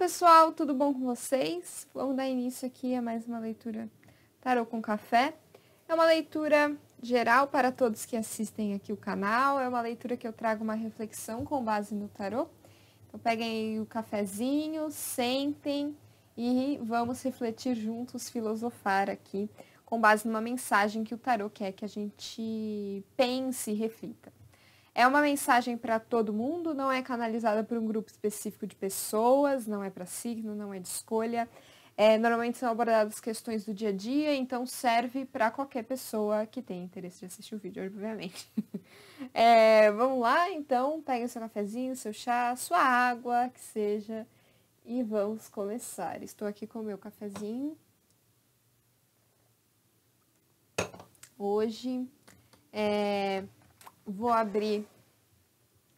pessoal, tudo bom com vocês? Vamos dar início aqui a mais uma leitura Tarot com Café. É uma leitura geral para todos que assistem aqui o canal, é uma leitura que eu trago uma reflexão com base no tarot. Então peguem o cafezinho, sentem e vamos refletir juntos, filosofar aqui, com base numa mensagem que o tarot quer que a gente pense e reflita. É uma mensagem para todo mundo, não é canalizada por um grupo específico de pessoas, não é para signo, não é de escolha. É, normalmente são abordadas questões do dia a dia, então serve para qualquer pessoa que tem interesse de assistir o vídeo, obviamente. é, vamos lá, então, o seu cafezinho, seu chá, sua água, que seja, e vamos começar. Estou aqui com o meu cafezinho. Hoje é, vou abrir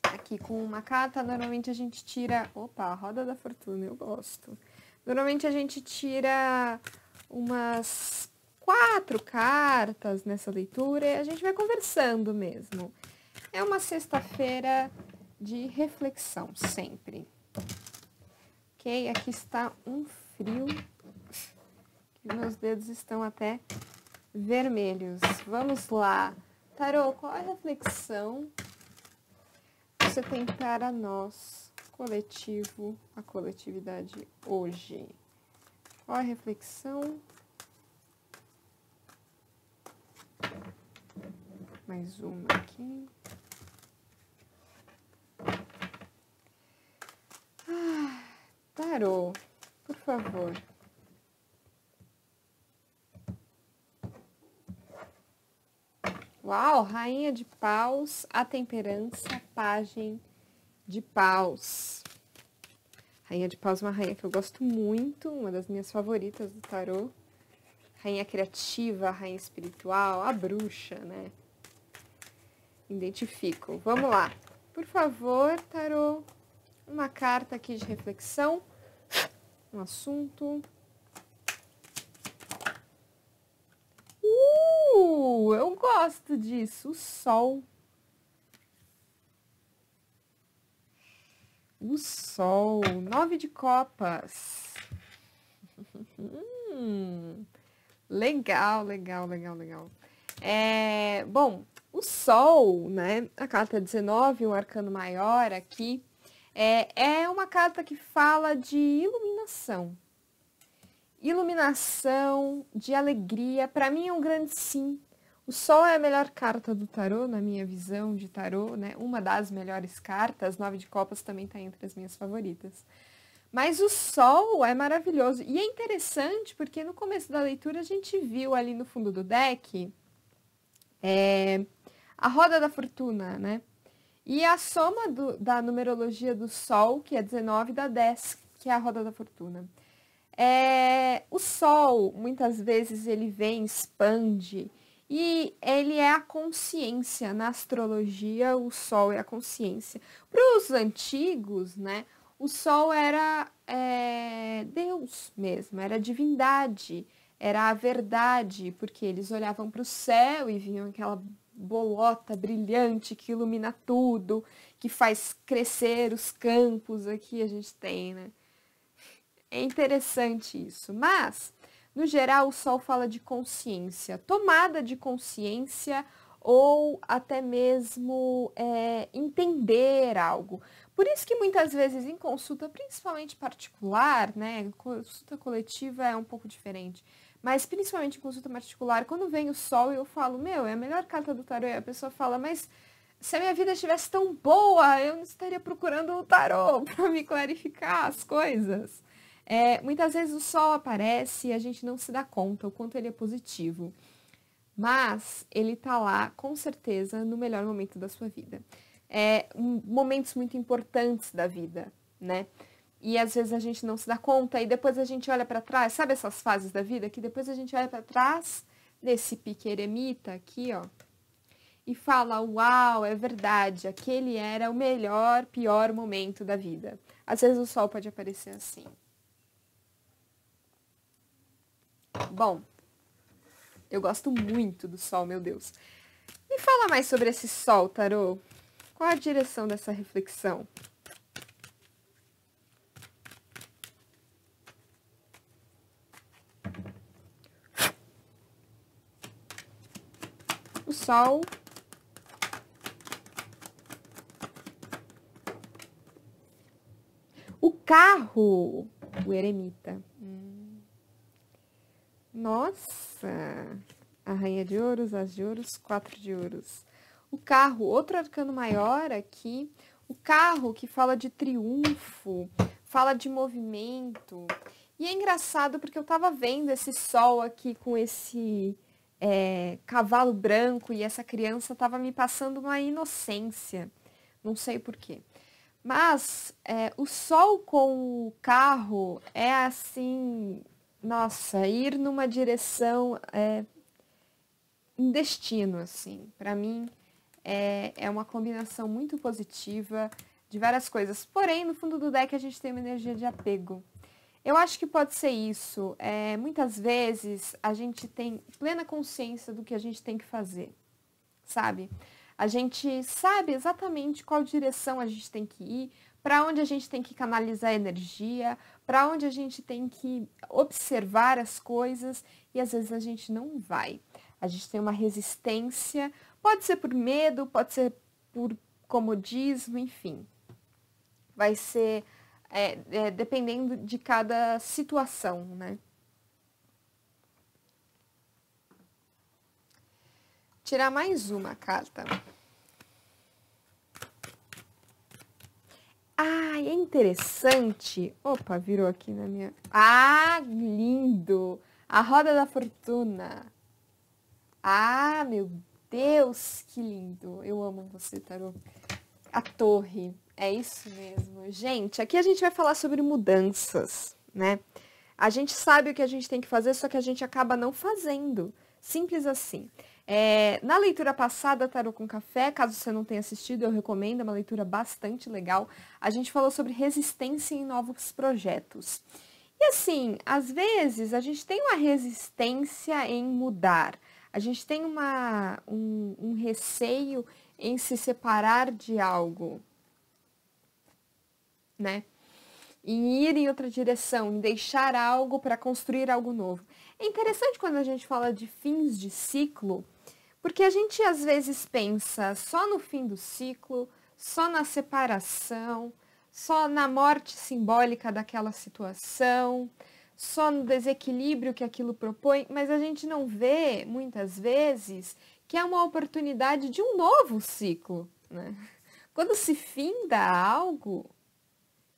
aqui com uma carta. Normalmente a gente tira... Opa, a roda da fortuna, eu gosto. Normalmente a gente tira umas quatro cartas nessa leitura e a gente vai conversando mesmo. É uma sexta-feira de reflexão, sempre. Ok? Aqui está um frio que meus dedos estão até vermelhos. Vamos lá. Tarô, qual é a reflexão que você tem para nós, coletivo, a coletividade hoje? Qual é a reflexão? Mais uma aqui. Ah, tarô, por favor. Uau, Rainha de Paus, a temperança, página de paus. Rainha de paus é uma rainha que eu gosto muito, uma das minhas favoritas do tarô. Rainha criativa, rainha espiritual, a bruxa, né? Identifico. Vamos lá. Por favor, tarô, uma carta aqui de reflexão, um assunto, eu gosto disso. O sol. O sol. Nove de copas. Hum, legal, legal, legal, legal. É, bom, o sol, né? A carta 19, um arcano maior aqui. É, é uma carta que fala de iluminação, iluminação, de alegria. Para mim é um grande sim. O Sol é a melhor carta do tarô, na minha visão de tarô, né? Uma das melhores cartas. Nove de Copas também está entre as minhas favoritas. Mas o Sol é maravilhoso. E é interessante porque no começo da leitura a gente viu ali no fundo do deck é, a roda da fortuna, né? E a soma do, da numerologia do Sol, que é 19, da 10, que é a roda da fortuna. É, o Sol, muitas vezes, ele vem, expande e ele é a consciência. Na astrologia, o Sol é a consciência. Para os antigos, né, o Sol era é, Deus mesmo, era divindade, era a verdade, porque eles olhavam para o céu e viam aquela bolota brilhante que ilumina tudo, que faz crescer os campos aqui a gente tem, né? É interessante isso. Mas no geral, o Sol fala de consciência, tomada de consciência ou até mesmo é, entender algo. Por isso que muitas vezes em consulta, principalmente particular, né, consulta coletiva é um pouco diferente, mas principalmente em consulta particular, quando vem o sol eu falo, meu, é a melhor carta do tarô, e a pessoa fala, mas se a minha vida estivesse tão boa, eu não estaria procurando o tarô para me clarificar as coisas. É, muitas vezes o sol aparece e a gente não se dá conta o quanto ele é positivo, mas ele está lá, com certeza, no melhor momento da sua vida. É, momentos muito importantes da vida, né? E às vezes a gente não se dá conta e depois a gente olha para trás, sabe essas fases da vida que depois a gente olha para trás desse pique eremita aqui, ó, e fala: Uau, é verdade, aquele era o melhor, pior momento da vida. Às vezes o sol pode aparecer assim. Bom, eu gosto muito do sol, meu Deus. Me fala mais sobre esse sol, Tarô. Qual a direção dessa reflexão? O sol O carro, o eremita. Nossa! A rainha de ouros, as de ouros, quatro de ouros. O carro, outro arcano maior aqui. O carro que fala de triunfo, fala de movimento. E é engraçado porque eu tava vendo esse sol aqui com esse é, cavalo branco e essa criança tava me passando uma inocência. Não sei porquê. Mas é, o sol com o carro é assim, nossa, ir numa direção, é, um destino, assim. Para mim, é, é uma combinação muito positiva de várias coisas. Porém, no fundo do deck, a gente tem uma energia de apego. Eu acho que pode ser isso. É, muitas vezes, a gente tem plena consciência do que a gente tem que fazer, sabe? A gente sabe exatamente qual direção a gente tem que ir, para onde a gente tem que canalizar energia, para onde a gente tem que observar as coisas e às vezes a gente não vai. A gente tem uma resistência, pode ser por medo, pode ser por comodismo, enfim. Vai ser é, é, dependendo de cada situação, né? Tirar mais uma carta. Ah, é interessante. Opa, virou aqui na minha. Ah, lindo! A roda da fortuna. Ah, meu Deus, que lindo! Eu amo você, Tarô. A torre. É isso mesmo. Gente, aqui a gente vai falar sobre mudanças, né? A gente sabe o que a gente tem que fazer, só que a gente acaba não fazendo. Simples assim. É, na leitura passada, Tarô com Café, caso você não tenha assistido, eu recomendo, é uma leitura bastante legal. A gente falou sobre resistência em novos projetos. E assim, às vezes a gente tem uma resistência em mudar, a gente tem uma, um, um receio em se separar de algo, né? Em ir em outra direção, em deixar algo para construir algo novo. É interessante quando a gente fala de fins de ciclo, porque a gente às vezes pensa só no fim do ciclo, só na separação, só na morte simbólica daquela situação, só no desequilíbrio que aquilo propõe, mas a gente não vê, muitas vezes, que é uma oportunidade de um novo ciclo. Né? Quando se finda algo,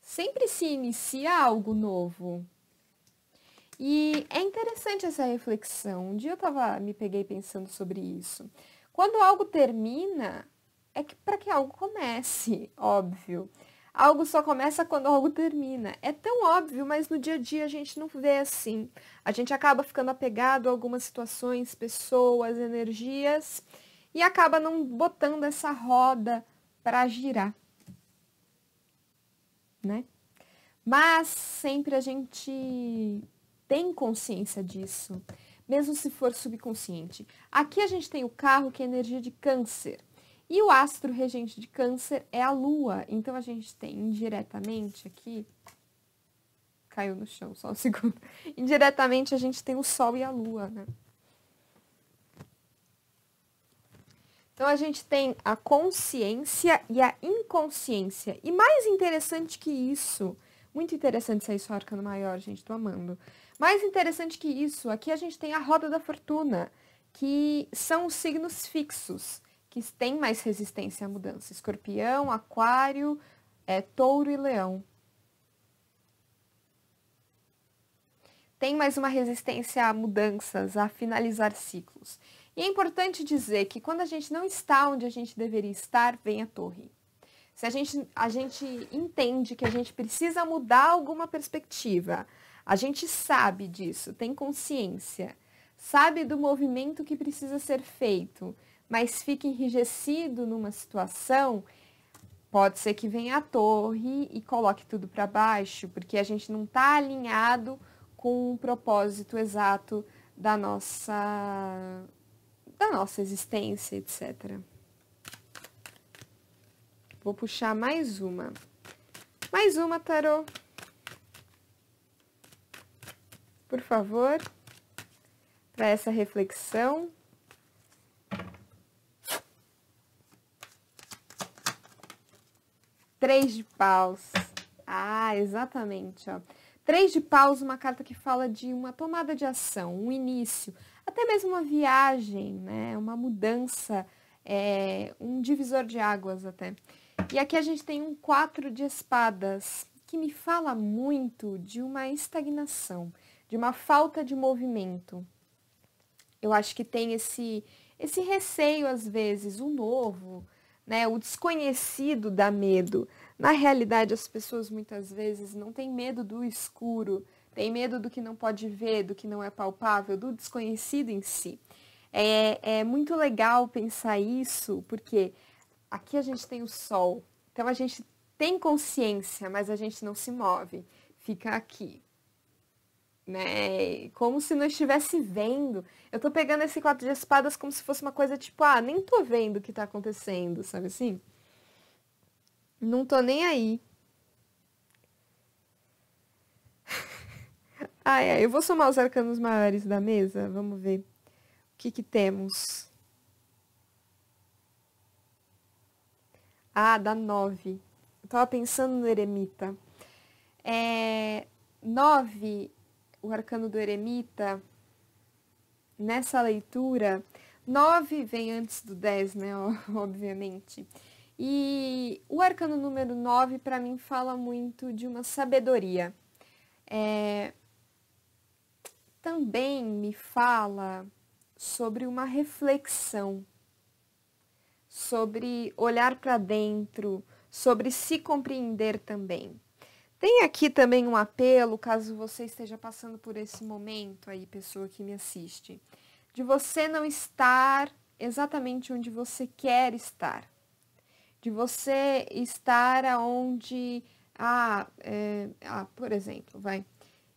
sempre se inicia algo novo. E é interessante essa reflexão. Um dia eu tava, me peguei pensando sobre isso. Quando algo termina, é que para que algo comece, óbvio. Algo só começa quando algo termina. É tão óbvio, mas no dia a dia a gente não vê assim. A gente acaba ficando apegado a algumas situações, pessoas, energias e acaba não botando essa roda para girar. Né? Mas sempre a gente tem consciência disso, mesmo se for subconsciente. Aqui a gente tem o carro, que é energia de câncer. E o astro regente de câncer é a lua. Então a gente tem indiretamente aqui. Caiu no chão, só um segundo. Indiretamente a gente tem o sol e a lua, né? Então a gente tem a consciência e a inconsciência. E mais interessante que isso, muito interessante sair sua arcano maior, gente, tô amando. Mais interessante que isso, aqui a gente tem a roda da fortuna, que são os signos fixos, que têm mais resistência à mudança. Escorpião, aquário, é, touro e leão. Tem mais uma resistência a mudanças, a finalizar ciclos. E é importante dizer que quando a gente não está onde a gente deveria estar, vem a torre. Se a gente, a gente entende que a gente precisa mudar alguma perspectiva, a gente sabe disso, tem consciência, sabe do movimento que precisa ser feito, mas fica enrijecido numa situação. Pode ser que venha a torre e coloque tudo para baixo, porque a gente não está alinhado com o propósito exato da nossa da nossa existência, etc. Vou puxar mais uma. Mais uma, tarô. por favor, para essa reflexão. Três de paus. Ah, exatamente, ó. Três de paus, uma carta que fala de uma tomada de ação, um início, até mesmo uma viagem, né? Uma mudança, é, um divisor de águas até. E aqui a gente tem um quatro de espadas, que me fala muito de uma estagnação, de uma falta de movimento. Eu acho que tem esse, esse receio, às vezes, o novo, né? o desconhecido dá medo. Na realidade, as pessoas muitas vezes não têm medo do escuro, têm medo do que não pode ver, do que não é palpável, do desconhecido em si. É, é muito legal pensar isso, porque aqui a gente tem o sol, então a gente tem consciência, mas a gente não se move, fica aqui né? Como se não estivesse vendo. Eu tô pegando esse quatro de espadas como se fosse uma coisa tipo, ah, nem tô vendo o que tá acontecendo, sabe assim? Não tô nem aí. ai, ai, eu vou somar os arcanos maiores da mesa, vamos ver o que que temos. Ah, dá nove. Eu tava pensando no eremita. É, nove o arcano do eremita, nessa leitura, 9 vem antes do 10, né, obviamente. E o arcano número 9, para mim, fala muito de uma sabedoria. É... Também me fala sobre uma reflexão, sobre olhar para dentro, sobre se compreender também. Tem aqui também um apelo, caso você esteja passando por esse momento aí, pessoa que me assiste, de você não estar exatamente onde você quer estar, de você estar aonde, ah, é, ah por exemplo, vai,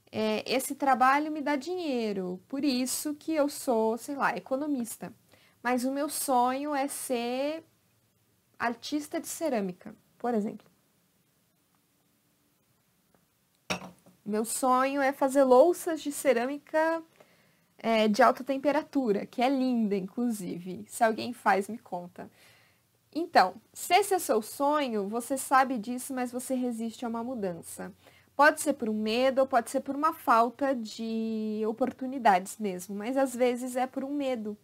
é, esse trabalho me dá dinheiro, por isso que eu sou, sei lá, economista, mas o meu sonho é ser artista de cerâmica, por exemplo. Meu sonho é fazer louças de cerâmica é, de alta temperatura, que é linda, inclusive. Se alguém faz, me conta. Então, se esse é seu sonho, você sabe disso, mas você resiste a uma mudança. Pode ser por um medo, ou pode ser por uma falta de oportunidades mesmo, mas às vezes é por um medo.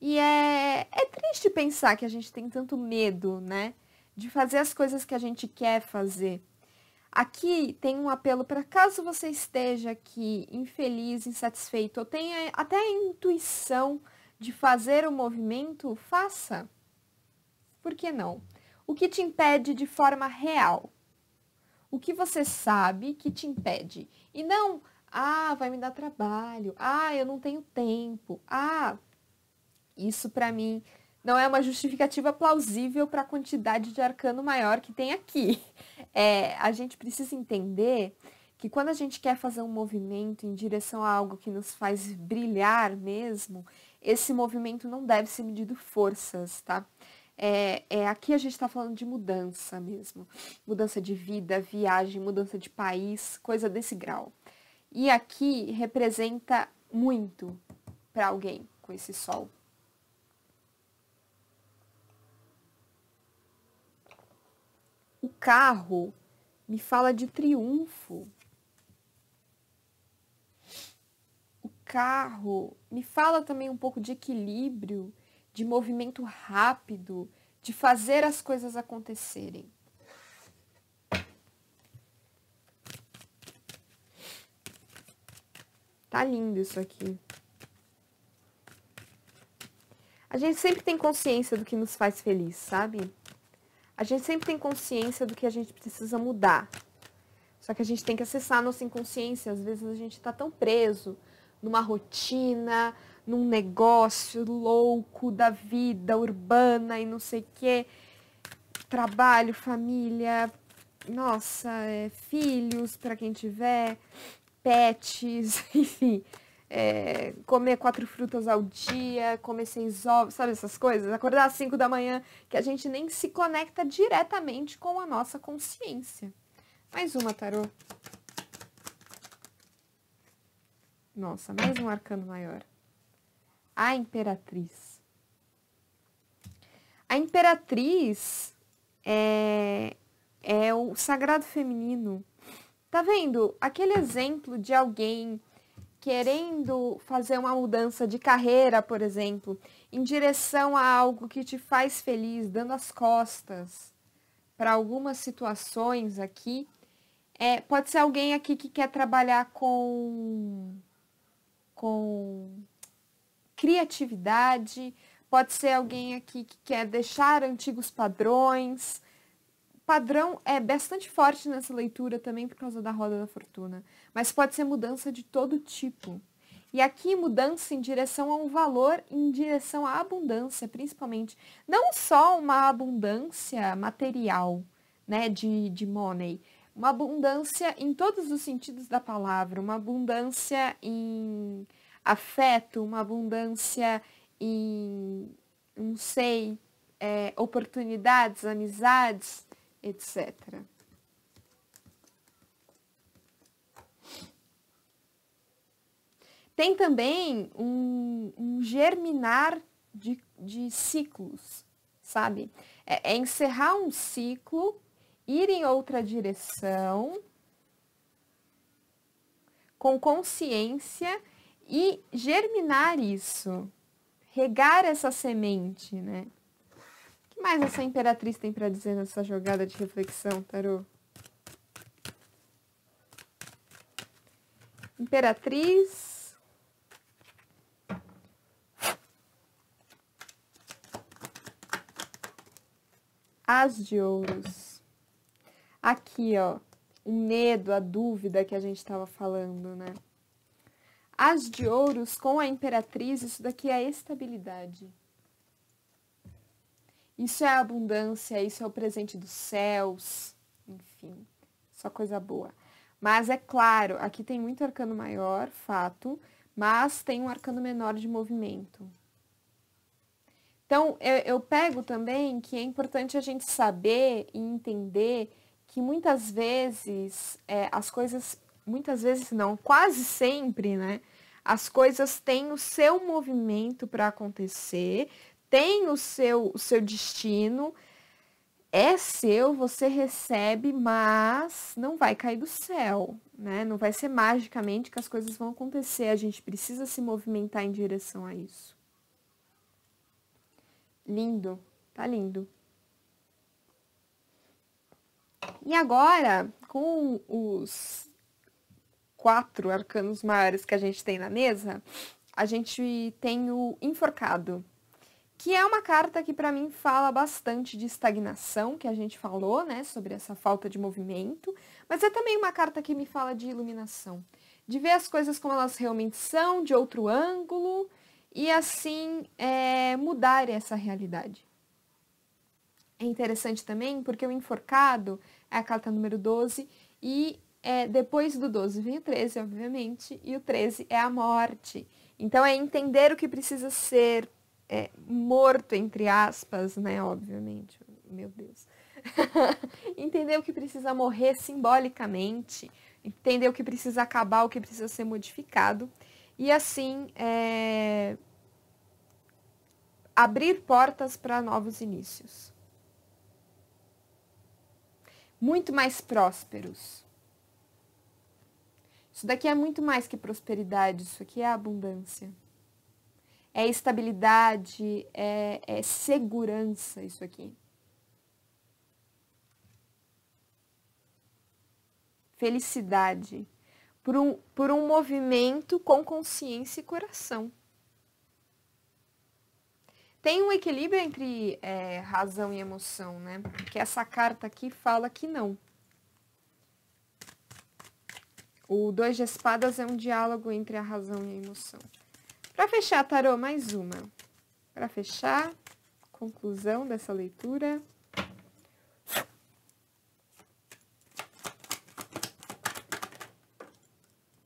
E é, é triste pensar que a gente tem tanto medo, né? De fazer as coisas que a gente quer fazer. Aqui tem um apelo para caso você esteja aqui infeliz, insatisfeito, ou tenha até a intuição de fazer o movimento, faça. Por que não? O que te impede de forma real? O que você sabe que te impede? E não, ah, vai me dar trabalho, ah, eu não tenho tempo, ah, isso para mim não é uma justificativa plausível para a quantidade de arcano maior que tem aqui. É, a gente precisa entender que quando a gente quer fazer um movimento em direção a algo que nos faz brilhar mesmo, esse movimento não deve ser medido forças, tá? É, é, aqui a gente está falando de mudança mesmo. Mudança de vida, viagem, mudança de país, coisa desse grau. E aqui representa muito para alguém com esse sol. carro me fala de triunfo. O carro me fala também um pouco de equilíbrio, de movimento rápido, de fazer as coisas acontecerem. Tá lindo isso aqui. A gente sempre tem consciência do que nos faz feliz, sabe? A gente sempre tem consciência do que a gente precisa mudar. Só que a gente tem que acessar a nossa inconsciência. Às vezes a gente está tão preso numa rotina, num negócio louco da vida urbana e não sei o quê. Trabalho, família, nossa, é, filhos, para quem tiver, pets, enfim é, comer quatro frutas ao dia, comer seis ovos, sabe essas coisas? Acordar às cinco da manhã, que a gente nem se conecta diretamente com a nossa consciência. Mais uma, tarô. Nossa, mais um arcano maior. A Imperatriz. A Imperatriz é, é o sagrado feminino. Tá vendo? Aquele exemplo de alguém querendo fazer uma mudança de carreira, por exemplo, em direção a algo que te faz feliz, dando as costas para algumas situações aqui, é, pode ser alguém aqui que quer trabalhar com, com criatividade, pode ser alguém aqui que quer deixar antigos padrões, padrão é bastante forte nessa leitura também por causa da roda da fortuna, mas pode ser mudança de todo tipo. E aqui mudança em direção a um valor, em direção à abundância, principalmente. Não só uma abundância material, né, de, de money, uma abundância em todos os sentidos da palavra, uma abundância em afeto, uma abundância em, não sei, é, oportunidades, amizades, etc. Tem também um, um germinar de, de, ciclos, sabe? É, é encerrar um ciclo, ir em outra direção, com consciência e germinar isso, regar essa semente, né? que mais essa imperatriz tem para dizer nessa jogada de reflexão, Tarô? Imperatriz. As de ouros. Aqui, ó, o medo, a dúvida que a gente estava falando, né? As de ouros com a imperatriz, isso daqui é estabilidade. Isso é abundância, isso é o presente dos céus, enfim, só coisa boa. Mas é claro, aqui tem muito arcano maior, fato, mas tem um arcano menor de movimento. Então, eu, eu pego também que é importante a gente saber e entender que muitas vezes é, as coisas, muitas vezes não, quase sempre, né? As coisas têm o seu movimento para acontecer, tem o seu, o seu destino, é seu, você recebe, mas não vai cair do céu, né? Não vai ser magicamente que as coisas vão acontecer. A gente precisa se movimentar em direção a isso. Lindo, tá lindo. E agora, com os quatro arcanos maiores que a gente tem na mesa, a gente tem o enforcado que é uma carta que para mim fala bastante de estagnação, que a gente falou, né, sobre essa falta de movimento, mas é também uma carta que me fala de iluminação, de ver as coisas como elas realmente são, de outro ângulo, e assim é, mudar essa realidade. É interessante também porque o enforcado é a carta número 12 e é, depois do 12 vem o 13, obviamente, e o 13 é a morte. Então é entender o que precisa ser, é, morto, entre aspas, né? Obviamente, meu Deus. entender o que precisa morrer simbolicamente, entender o que precisa acabar, o que precisa ser modificado, e assim é... abrir portas para novos inícios. Muito mais prósperos. Isso daqui é muito mais que prosperidade, isso aqui é abundância é estabilidade, é, é segurança isso aqui. Felicidade. Por um, por um movimento com consciência e coração. Tem um equilíbrio entre é, razão e emoção, né? Porque essa carta aqui fala que não. O dois de espadas é um diálogo entre a razão e a emoção. Para fechar, tarô, mais uma. Para fechar, conclusão dessa leitura.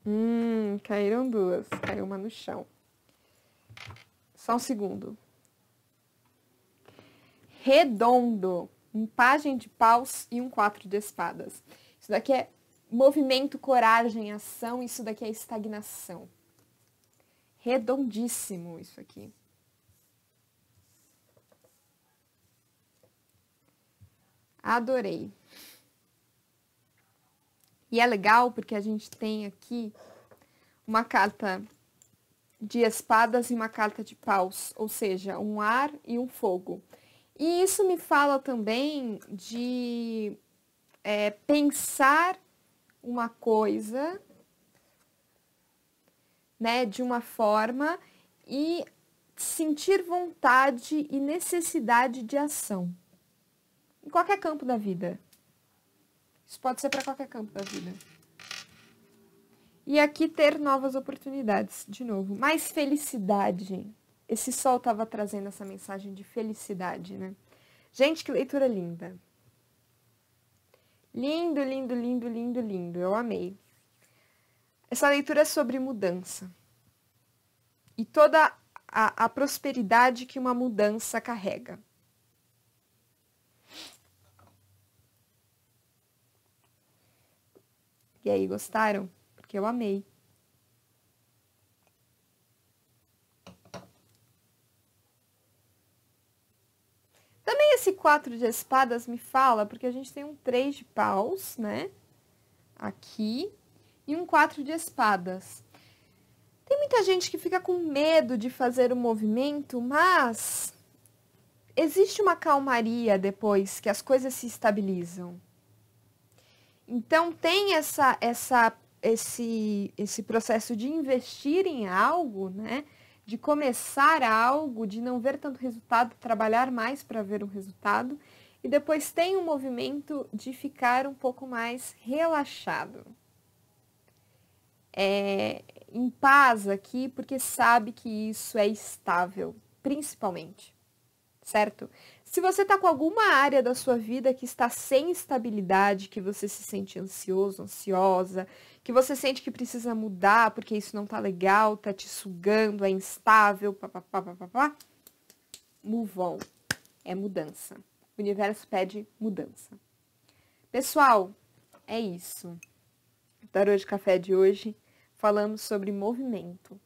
Hum, caíram duas. Caiu uma no chão. Só um segundo. Redondo. Um página de paus e um quatro de espadas. Isso daqui é movimento, coragem, ação. Isso daqui é estagnação redondíssimo isso aqui. Adorei. E é legal porque a gente tem aqui uma carta de espadas e uma carta de paus, ou seja, um ar e um fogo. E isso me fala também de é, pensar uma coisa né, de uma forma e sentir vontade e necessidade de ação. Em qualquer campo da vida. Isso pode ser para qualquer campo da vida. E aqui ter novas oportunidades, de novo. Mais felicidade. Esse sol estava trazendo essa mensagem de felicidade, né? Gente, que leitura linda. Lindo, lindo, lindo, lindo, lindo. Eu amei. Essa leitura é sobre mudança e toda a, a prosperidade que uma mudança carrega. E aí, gostaram? Porque eu amei. Também esse quatro de espadas me fala, porque a gente tem um três de paus, né? Aqui e um quatro de espadas. Tem muita gente que fica com medo de fazer o movimento, mas existe uma calmaria depois que as coisas se estabilizam. Então tem essa essa esse esse processo de investir em algo, né? De começar algo, de não ver tanto resultado, trabalhar mais para ver um resultado, e depois tem o um movimento de ficar um pouco mais relaxado é, em paz aqui, porque sabe que isso é estável, principalmente, certo? Se você está com alguma área da sua vida que está sem estabilidade, que você se sente ansioso, ansiosa, que você sente que precisa mudar porque isso não tá legal, tá te sugando, é instável, papapá, papapá, move on. É mudança. O universo pede mudança. Pessoal, é isso. O tarô de café de hoje falamos sobre movimento.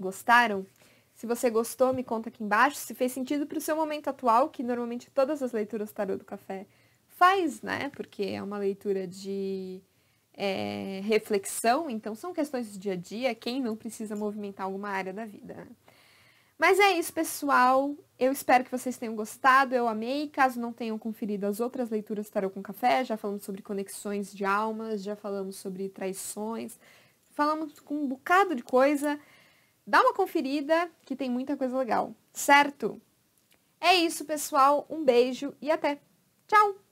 Gostaram? Se você gostou, me conta aqui embaixo. Se fez sentido para o seu momento atual, que normalmente todas as leituras Tarô do Café faz, né? Porque é uma leitura de é, reflexão, então são questões do dia a dia, quem não precisa movimentar alguma área da vida. Né? Mas é isso, pessoal. Eu espero que vocês tenham gostado, eu amei. Caso não tenham conferido as outras leituras Tarot com Café, já falamos sobre conexões de almas, já falamos sobre traições, falamos com um bocado de coisa. Dá uma conferida que tem muita coisa legal, certo? É isso, pessoal. Um beijo e até. Tchau!